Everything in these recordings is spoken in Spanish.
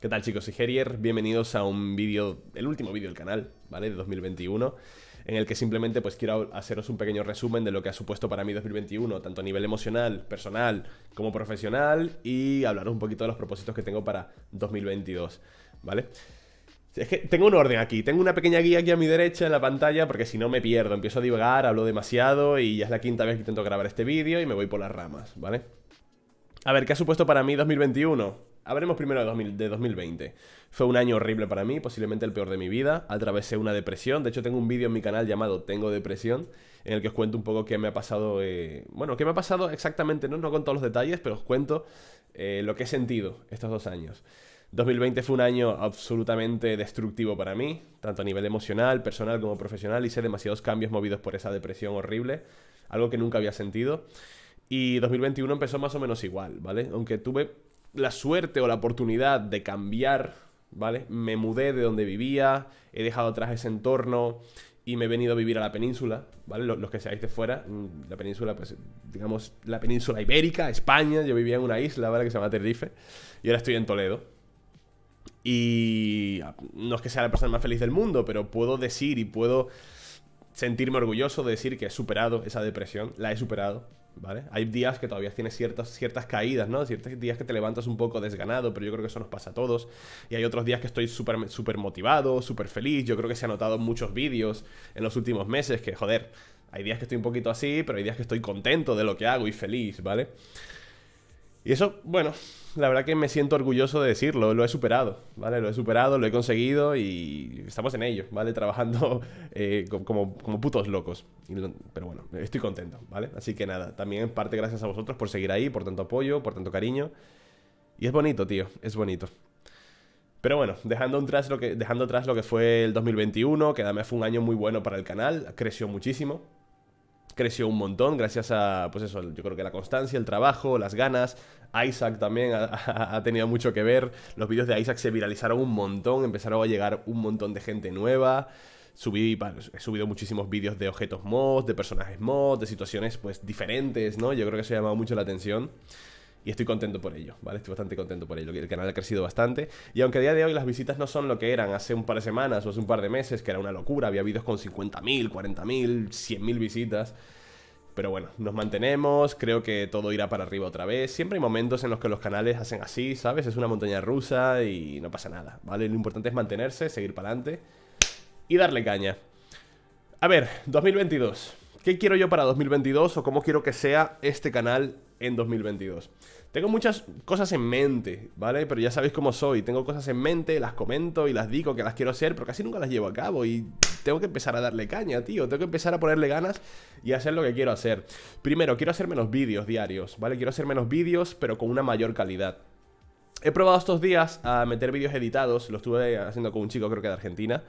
¿Qué tal chicos? Soy Herier, bienvenidos a un vídeo, el último vídeo del canal, ¿vale? De 2021, en el que simplemente pues quiero haceros un pequeño resumen de lo que ha supuesto para mí 2021, tanto a nivel emocional, personal, como profesional, y hablaros un poquito de los propósitos que tengo para 2022, ¿vale? Es que tengo un orden aquí, tengo una pequeña guía aquí a mi derecha en la pantalla porque si no me pierdo, empiezo a divagar, hablo demasiado y ya es la quinta vez que intento grabar este vídeo y me voy por las ramas, ¿vale? A ver, ¿qué ha supuesto para mí 2021? Habremos primero de, 2020. Fue un año horrible para mí, posiblemente el peor de mi vida. Atravesé una depresión. De hecho, tengo un vídeo en mi canal llamado Tengo depresión, en el que os cuento un poco qué me ha pasado. Eh, bueno, qué me ha pasado exactamente, no, no con todos los detalles, pero os cuento eh, lo que he sentido estos dos años. 2020 fue un año absolutamente destructivo para mí, tanto a nivel emocional, personal como profesional. Hice demasiados cambios movidos por esa depresión horrible, algo que nunca había sentido. Y 2021 empezó más o menos igual, ¿vale? Aunque tuve la suerte o la oportunidad de cambiar, ¿vale? Me mudé de donde vivía, he dejado atrás ese entorno y me he venido a vivir a la península, ¿vale? Los, que seáis de fuera, mm, la península, pues, digamos, la península ibérica, España, yo vivía en una isla, ¿vale? Que se llama Tenerife, y ahora estoy en Toledo. Y ah, no es que sea la persona más feliz del mundo, pero puedo decir y puedo sentirme orgulloso de decir que he superado esa depresión, la he superado ¿vale? Hay días que todavía tienes ciertas, ciertas caídas, ¿no? Ciertos días que te levantas un poco desganado, pero yo creo que eso nos pasa a todos. Y hay otros días que estoy súper super motivado, súper feliz. Yo creo que se han notado muchos vídeos en los últimos meses que, joder, hay días que estoy un poquito así, pero hay días que estoy contento de lo que hago y feliz, ¿vale? Y eso, bueno, la verdad que me siento orgulloso de decirlo, lo he superado, ¿vale? Lo he superado, lo he conseguido y estamos en ello, ¿vale? Trabajando eh, como, como, putos locos. pero bueno, estoy contento, ¿vale? Así que nada, también en parte gracias a vosotros por seguir ahí, por tanto apoyo, por tanto cariño. Y es bonito, tío, es bonito. Pero bueno, dejando, atrás lo que, dejando atrás lo que fue el 2021, que además fue un año muy bueno para el canal, creció muchísimo creció un montón gracias a, pues eso, yo creo que la constancia, el trabajo, las ganas. Isaac también ha, tenido mucho que ver. Los vídeos de Isaac se viralizaron un montón, empezaron a llegar un montón de gente nueva. he subido muchísimos vídeos de objetos mods, de personajes mods, de situaciones pues diferentes, ¿no? Yo creo que eso ha llamado mucho la atención y estoy contento por ello, ¿vale? Estoy bastante contento por ello. El canal ha crecido bastante y aunque a día de hoy las visitas no son lo que eran hace un par de semanas o hace un par de meses, que era una locura, había vídeos con 50.000, 40.000, 100.000 visitas. Pero bueno, nos mantenemos, creo que todo irá para arriba otra vez. Siempre hay momentos en los que los canales hacen así, ¿sabes? Es una montaña rusa y no pasa nada, ¿vale? Lo importante es mantenerse, seguir para adelante y darle caña. A ver, 2022. ¿Qué quiero yo para 2022 o cómo quiero que sea este canal en 2022. Tengo muchas cosas en mente, ¿vale? Pero ya sabéis cómo soy. Tengo cosas en mente, las comento y las digo que las quiero hacer, pero casi nunca las llevo a cabo y tengo que empezar a darle caña, tío. Tengo que empezar a ponerle ganas y hacer lo que quiero hacer. Primero, quiero hacer menos vídeos diarios, ¿vale? Quiero hacer menos vídeos, pero con una mayor calidad. He probado estos días a meter vídeos editados, lo estuve haciendo con un chico creo que de Argentina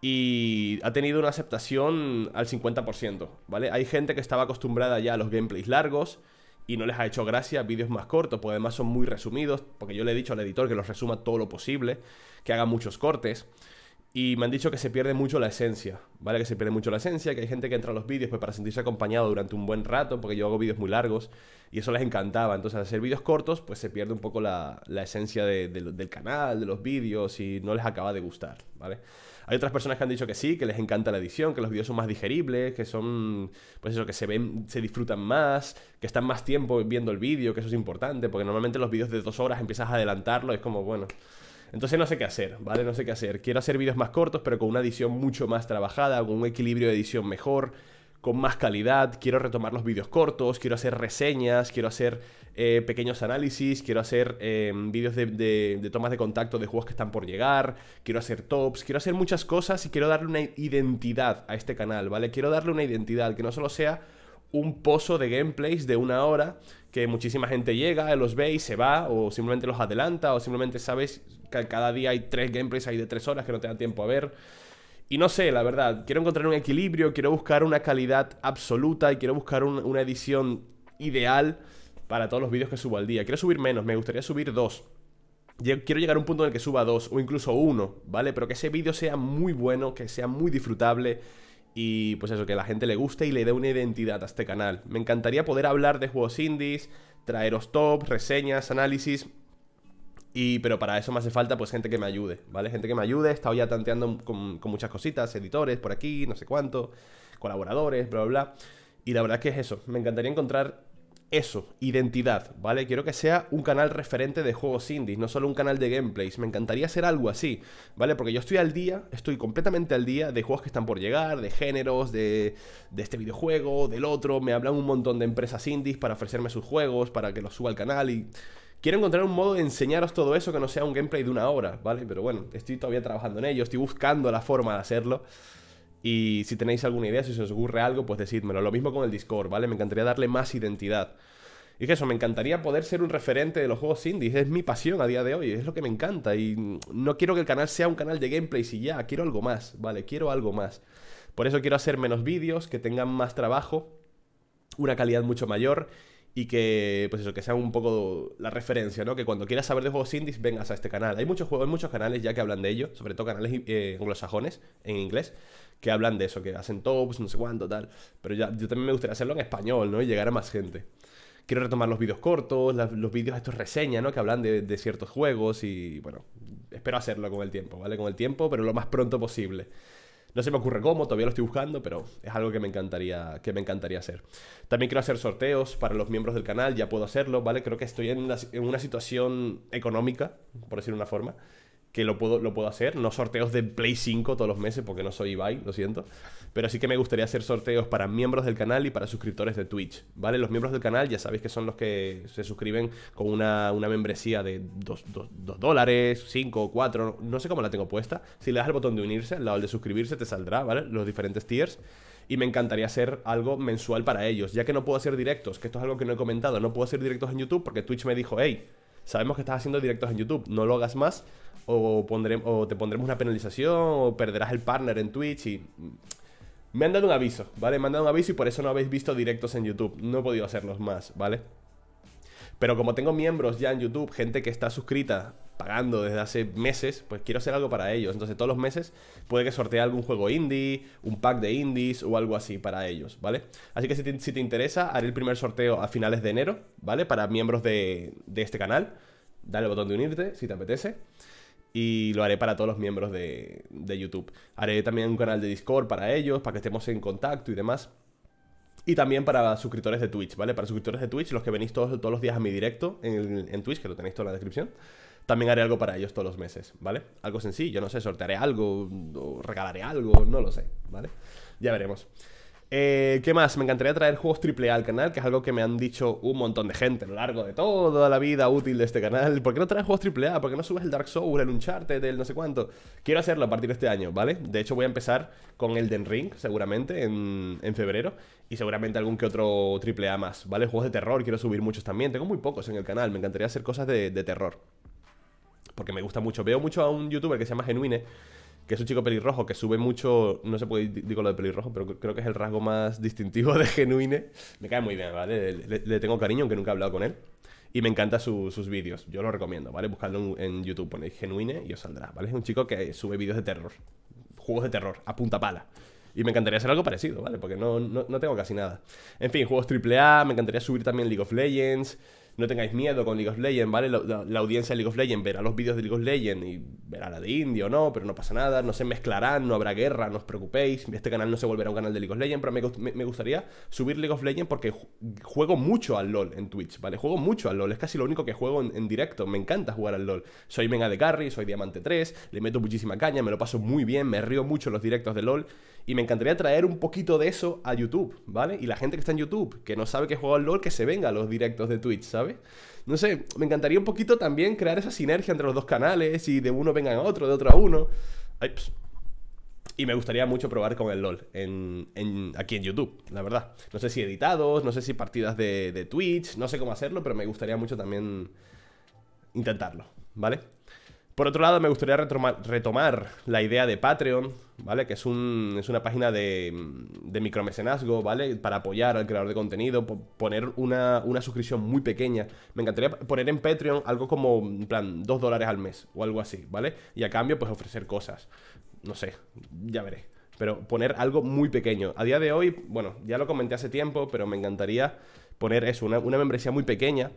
y ha tenido una aceptación al 50%, ¿vale? Hay gente que estaba acostumbrada ya a los gameplays largos y no les ha hecho gracia vídeos más cortos, porque además son muy resumidos, porque yo le he dicho al editor que los resuma todo lo posible, que haga muchos cortes. Y me han dicho que se pierde mucho la esencia, ¿vale? Que se pierde mucho la esencia, que hay gente que entra a los vídeos pues, para sentirse acompañado durante un buen rato, porque yo hago vídeos muy largos y eso les encantaba. Entonces, al hacer vídeos cortos, pues se pierde un poco la, esencia del canal, de los vídeos y no les acaba de gustar, ¿vale? Hay otras personas que han dicho que sí, que les encanta la edición, que los vídeos son más digeribles, que son, pues eso, que se ven, se disfrutan más, que están más tiempo viendo el vídeo, que eso es importante, porque normalmente los vídeos de dos horas empiezas a adelantarlo, es como, bueno, entonces no sé qué hacer, ¿vale? No sé qué hacer. Quiero hacer vídeos más cortos, pero con una edición mucho más trabajada, con un equilibrio de edición mejor, con más calidad. Quiero retomar los vídeos cortos, quiero hacer reseñas, quiero hacer eh, pequeños análisis, quiero hacer em, vídeos de, de, tomas de contacto de juegos que están por llegar, quiero hacer tops, quiero hacer muchas cosas y quiero darle una identidad a este canal, ¿vale? Quiero darle una identidad que no solo sea un pozo de gameplays de una hora que muchísima gente llega, los ve y se va, o simplemente los adelanta, o simplemente sabes cada día hay tres gameplays ahí de tres horas que no te da tiempo a ver. Y no sé, la verdad, quiero encontrar un equilibrio, quiero buscar una calidad absoluta y quiero buscar una edición ideal para todos los vídeos que subo al día. Quiero subir menos, me gustaría subir dos. Quiero llegar a un punto en el que suba dos o incluso uno, ¿vale? Pero que ese vídeo sea muy bueno, que sea muy disfrutable y pues eso, que la gente le guste y le dé una identidad a este canal. Me encantaría poder hablar de juegos indies, traeros tops, reseñas, análisis. Y, pero para eso me hace falta pues gente que me ayude, ¿vale? Gente que me ayude, he estado ya tanteando con, muchas cositas, editores por aquí, no sé cuánto, colaboradores, bla, bla, bla. Y la verdad es que es eso, me encantaría encontrar eso, identidad, ¿vale? Quiero que sea un canal referente de juegos indies, no solo un canal de gameplays. Me encantaría ser algo así, ¿vale? Porque yo estoy al día, estoy completamente al día de juegos que están por llegar, de géneros, de, de este videojuego, del otro. Me hablan un montón de empresas indies para ofrecerme sus juegos, para que los suba al canal y Quiero encontrar un modo de enseñaros todo eso que no sea un gameplay de una hora, ¿vale? Pero bueno, estoy todavía trabajando en ello, estoy buscando la forma de hacerlo. Y si tenéis alguna idea, si os ocurre algo, pues decídmelo. Lo mismo con el Discord, ¿vale? Me encantaría darle más identidad. Y es que eso, me encantaría poder ser un referente de los juegos indies. Es mi pasión a día de hoy, es lo que me encanta. Y no quiero que el canal sea un canal de gameplay si ya, quiero algo más, ¿vale? Quiero algo más. Por eso quiero hacer menos vídeos, que tengan más trabajo, una calidad mucho mayor y que, pues eso, que sea un poco la referencia, ¿no? Que cuando quieras saber de juegos indies, vengas a este canal. Hay muchos juegos, hay muchos canales ya que hablan de ello, sobre todo canales eh, anglosajones, en inglés, que hablan de eso, que hacen tops, no sé cuánto, tal. Pero ya, yo también me gustaría hacerlo en español, ¿no? Y llegar a más gente. Quiero retomar los vídeos cortos, los vídeos estos reseñas, ¿no? Que hablan de, de ciertos juegos y, bueno, espero hacerlo con el tiempo, ¿vale? Con el tiempo, pero lo más pronto posible. No se me ocurre cómo, todavía lo estoy buscando, pero es algo que me encantaría, que me encantaría hacer. También quiero hacer sorteos para los miembros del canal, ya puedo hacerlo, ¿vale? Creo que estoy en una, en una situación económica, por decir una forma, que lo puedo, lo puedo hacer. No sorteos de Play 5 todos los meses, porque no soy Ibai, lo siento. Pero sí que me gustaría hacer sorteos para miembros del canal y para suscriptores de Twitch, ¿vale? Los miembros del canal ya sabéis que son los que se suscriben con una, membresía de 2 dólares, 5, 4, no sé cómo la tengo puesta. Si le das al botón de unirse, al lado de suscribirse, te saldrá, ¿vale? Los diferentes tiers y me encantaría hacer algo mensual para ellos, ya que no puedo hacer directos, que esto es algo que no he comentado, no puedo hacer directos en YouTube porque Twitch me dijo, hey, sabemos que estás haciendo directos en YouTube, no lo hagas más, o, te pondremos una penalización, o perderás el partner en Twitch y... Mm, me han dado un aviso, ¿vale? Me han dado un aviso y por eso no habéis visto directos en YouTube. No he podido hacerlos más, ¿vale? Pero como tengo miembros ya en YouTube, gente que está suscrita, pagando desde hace meses, pues quiero hacer algo para ellos. Entonces todos los meses puede que sortee algún juego indie, un pack de indies o algo así para ellos, ¿vale? Así que si te, interesa, haré el primer sorteo a finales de enero, ¿vale? Para miembros de, de este canal. Dale el botón de unirte si te apetece y lo haré para todos los miembros de, YouTube. Haré también un canal de Discord para ellos, para que estemos en contacto y demás. Y también para suscriptores de Twitch, ¿vale? Para suscriptores de Twitch, los que venís todos, los días a mi directo en, en Twitch, que lo tenéis todo en la descripción. También haré algo para ellos todos los meses, ¿vale? Algo sencillo, no sé, sortearé algo, regalaré algo, no lo sé, ¿vale? Ya veremos. Eh, ¿Qué más? Me encantaría traer juegos AAA al canal, que es algo que me han dicho un montón de gente a lo largo de toda la vida útil de este canal. ¿Por qué no traes juegos AAA? ¿Por qué no subes el Dark Souls, el Uncharted, el no sé cuánto? Quiero hacerlo a partir de este año, ¿vale? De hecho, voy a empezar con Elden Ring, seguramente, en, en febrero. Y seguramente algún que otro AAA más, ¿vale? Juegos de terror, quiero subir muchos también. Tengo muy pocos en el canal, me encantaría hacer cosas de, de terror. Porque me gusta mucho. Veo mucho a un youtuber que se llama Genuine que es un chico pelirrojo que sube mucho, no se puede digo lo de pelirrojo, pero creo que es el rasgo más distintivo de Genuine. Me cae muy bien, ¿vale? Le, tengo cariño, aunque nunca he hablado con él. Y me encantan sus vídeos, yo lo recomiendo, ¿vale? Buscadlo en, YouTube, ponéis Genuine y os saldrá, ¿vale? Es un chico que sube vídeos de terror, juegos de terror, a punta pala. Y me encantaría hacer algo parecido, ¿vale? Porque no, no tengo casi nada. En fin, juegos AAA, me encantaría subir también League of Legends, no tengáis miedo con League of Legends, ¿vale? La, audiencia de League of Legends verá los vídeos de League of Legends y verá la de o ¿no? Pero no pasa nada, no se mezclarán, no habrá guerra, no os preocupéis, este canal no se volverá un canal de League of Legends, pero me, me gustaría subir League of Legends porque juego mucho al LOL en Twitch, ¿vale? Juego mucho al LOL, es casi lo único que juego en, directo, me encanta jugar al LOL. Soy mega de carry, soy diamante 3, le meto muchísima caña, me lo paso muy bien, me río mucho los directos de LOL y me encantaría traer un poquito de eso a YouTube, ¿vale? Y la gente que está en YouTube, que no sabe que juego al LOL, que se venga a los directos de Twitch, ¿sabes? No sé, me encantaría un poquito también crear esa sinergia entre los dos canales y de uno vengan a otro, de otro a uno. Pues, y me gustaría mucho probar con el LOL en, aquí en YouTube, la verdad. No sé si editados, no sé si partidas de, de Twitch, no sé cómo hacerlo, pero me gustaría mucho también intentarlo, ¿vale? Por otro lado, me gustaría retomar, la idea de Patreon, ¿vale? Que es, una página de, de, micromecenazgo, ¿vale? Para apoyar al creador de contenido, poner una, suscripción muy pequeña. Me encantaría poner en Patreon algo como, en plan, 2 dólares al mes o algo así, ¿vale? Y a cambio, pues ofrecer cosas. No sé, ya veré. Pero poner algo muy pequeño. A día de hoy, bueno, ya lo comenté hace tiempo, pero me encantaría poner eso, una, una membresía muy pequeña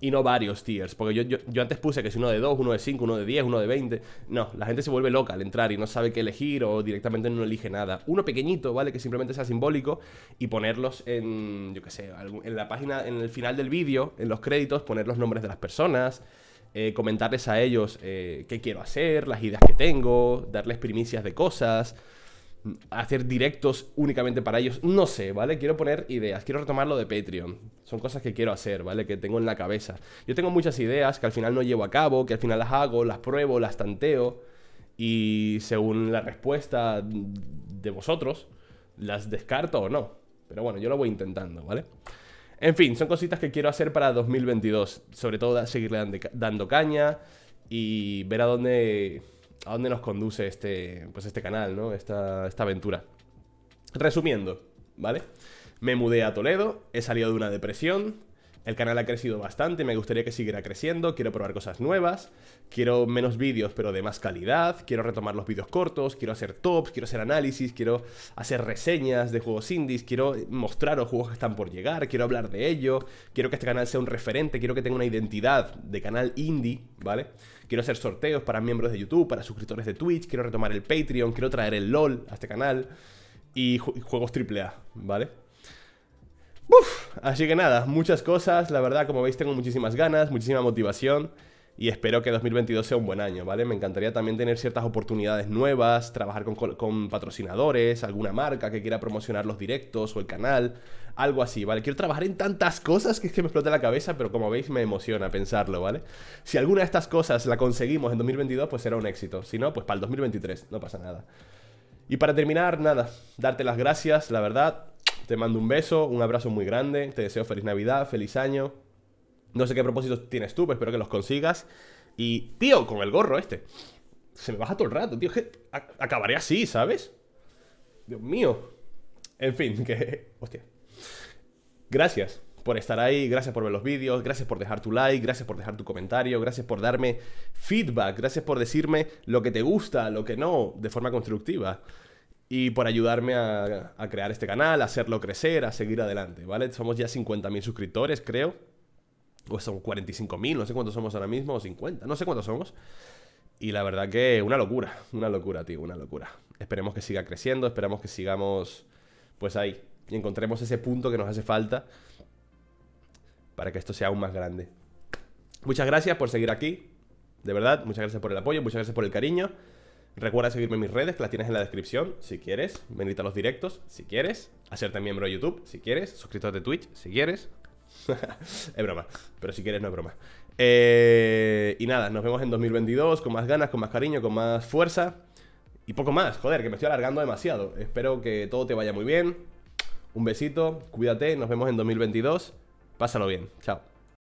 y no varios tiers. Porque yo, yo, antes puse que si uno de 2, uno de 5, uno de 10, uno de 20. No, la gente se vuelve loca al entrar y no sabe qué elegir o directamente no elige nada. Uno pequeñito, ¿vale? Que simplemente sea simbólico y ponerlos en, yo qué sé, en la página, en el final del vídeo, en los créditos, poner los nombres de las personas. Eh, comentarles a ellos eh, qué quiero hacer, las ideas que tengo, darles primicias de cosas, hacer directos únicamente para ellos. No sé, ¿vale? Quiero poner ideas, quiero retomar lo de Patreon. Son cosas que quiero hacer, ¿vale? Que tengo en la cabeza. Yo tengo muchas ideas que al final no llevo a cabo, que al final las hago, las pruebo, las tanteo. Y según la respuesta de vosotros, las descarto o no. Pero bueno, yo lo voy intentando, ¿vale? En fin, son cositas que quiero hacer para 2022. Sobre todo seguirle dando caña y ver a dónde a dónde nos conduce este, pues este canal, ¿no? Esta, esta aventura. Resumiendo, ¿vale? Me mudé a Toledo, he salido de una depresión, el canal ha crecido bastante, me gustaría que siguiera creciendo, quiero probar cosas nuevas, quiero menos vídeos pero de más calidad, quiero retomar los vídeos cortos, quiero hacer tops, quiero hacer análisis, quiero hacer reseñas de juegos indies, quiero mostraros juegos que están por llegar, quiero hablar de ello, quiero que este canal sea un referente, quiero que tenga una identidad de canal indie, ¿vale? Quiero hacer sorteos para miembros de YouTube, para suscriptores de Twitch, quiero retomar el Patreon, quiero traer el LOL a este canal y, juegos triple juegos AAA, ¿vale? Uf, así que nada, muchas cosas, la verdad, como veis tengo muchísimas ganas, muchísima motivación y espero que 2022 sea un buen año, ¿vale? Me encantaría también tener ciertas oportunidades nuevas, trabajar con, con, patrocinadores, alguna marca que quiera promocionar los directos o el canal, algo así, ¿vale? Quiero trabajar en tantas cosas que es que me explota la cabeza, pero como veis me emociona pensarlo, ¿vale? Si alguna de estas cosas la conseguimos en 2022, pues será un éxito, si no, pues para el 2023, no pasa nada. Y para terminar, nada, darte las gracias, la verdad, te mando un beso, un abrazo muy grande, te deseo feliz Navidad, feliz año. No sé qué propósitos tienes tú, pero espero que los consigas. Y, tío, con el gorro este. Se me baja todo el rato, tío. Que acabaré así, ¿sabes? Dios mío. En fin, que... Hostia. Gracias por estar ahí, gracias por ver los vídeos, gracias por dejar tu like, gracias por dejar tu comentario, gracias por darme feedback, gracias por decirme lo que te gusta, lo que no, de forma constructiva y por ayudarme a, crear este canal, a hacerlo crecer, a seguir adelante, ¿vale? Somos ya 50.000 suscriptores, creo. O son 45.000, no sé cuántos somos ahora mismo, o 50, no sé cuántos somos. Y la verdad que una locura, una locura, tío, una locura. Esperemos que siga creciendo, esperamos que sigamos, pues ahí, y encontremos ese punto que nos hace falta para que esto sea aún más grande. Muchas gracias por seguir aquí, de verdad, muchas gracias por el apoyo, muchas gracias por el cariño. Recuerda seguirme en mis redes, que las tienes en la descripción, si quieres. bendita los directos, si quieres. Hacerte miembro de YouTube, si quieres. Suscríbete de Twitch, si quieres. es broma, pero si quieres no es broma. Eh, y nada, nos vemos en 2022 con más ganas, con más cariño, con más fuerza. Y poco más, joder, que me estoy alargando demasiado. Espero que todo te vaya muy bien. Un besito, cuídate, nos vemos en 2022. Pásalo bien, chao.